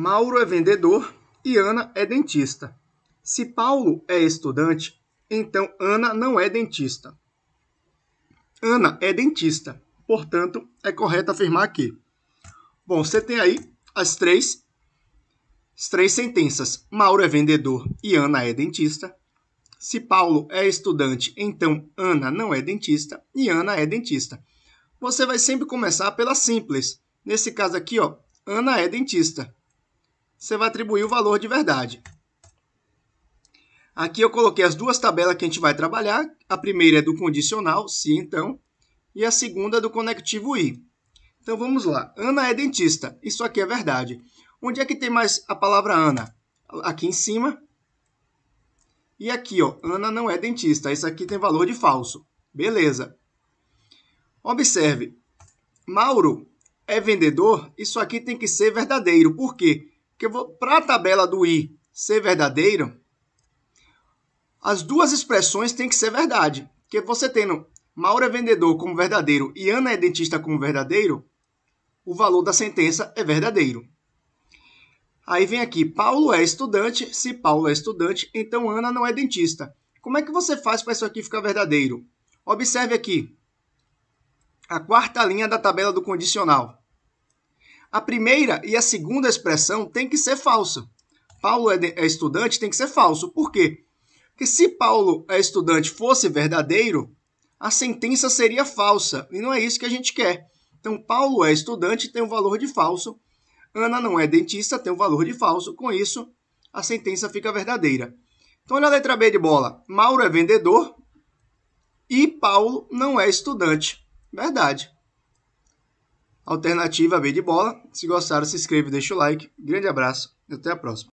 Mauro é vendedor e Ana é dentista. Se Paulo é estudante, então Ana não é dentista. Ana é dentista, portanto, é correto afirmar aqui. Bom, você tem aí as três, as três sentenças. Mauro é vendedor e Ana é dentista. Se Paulo é estudante, então Ana não é dentista e Ana é dentista. Você vai sempre começar pela simples. Nesse caso aqui, ó, Ana é dentista você vai atribuir o valor de verdade. Aqui eu coloquei as duas tabelas que a gente vai trabalhar. A primeira é do condicional, se então, e a segunda é do conectivo i. Então vamos lá. Ana é dentista. Isso aqui é verdade. Onde é que tem mais a palavra Ana? Aqui em cima. E aqui, ó, Ana não é dentista. Isso aqui tem valor de falso. Beleza. Observe. Mauro é vendedor. Isso aqui tem que ser verdadeiro. Por quê? Porque para a tabela do I ser verdadeira, as duas expressões têm que ser verdade. Porque você tendo Mauro é vendedor como verdadeiro e Ana é dentista como verdadeiro, o valor da sentença é verdadeiro. Aí vem aqui, Paulo é estudante. Se Paulo é estudante, então Ana não é dentista. Como é que você faz para isso aqui ficar verdadeiro? Observe aqui a quarta linha da tabela do condicional. A primeira e a segunda expressão tem que ser falsa. Paulo é, de, é estudante, tem que ser falso. Por quê? Porque se Paulo é estudante fosse verdadeiro, a sentença seria falsa. E não é isso que a gente quer. Então, Paulo é estudante, tem o um valor de falso. Ana não é dentista, tem o um valor de falso. Com isso, a sentença fica verdadeira. Então, olha a letra B de bola. Mauro é vendedor e Paulo não é estudante. Verdade. Alternativa B de bola. Se gostaram, se inscreva e deixa o like. Grande abraço e até a próxima.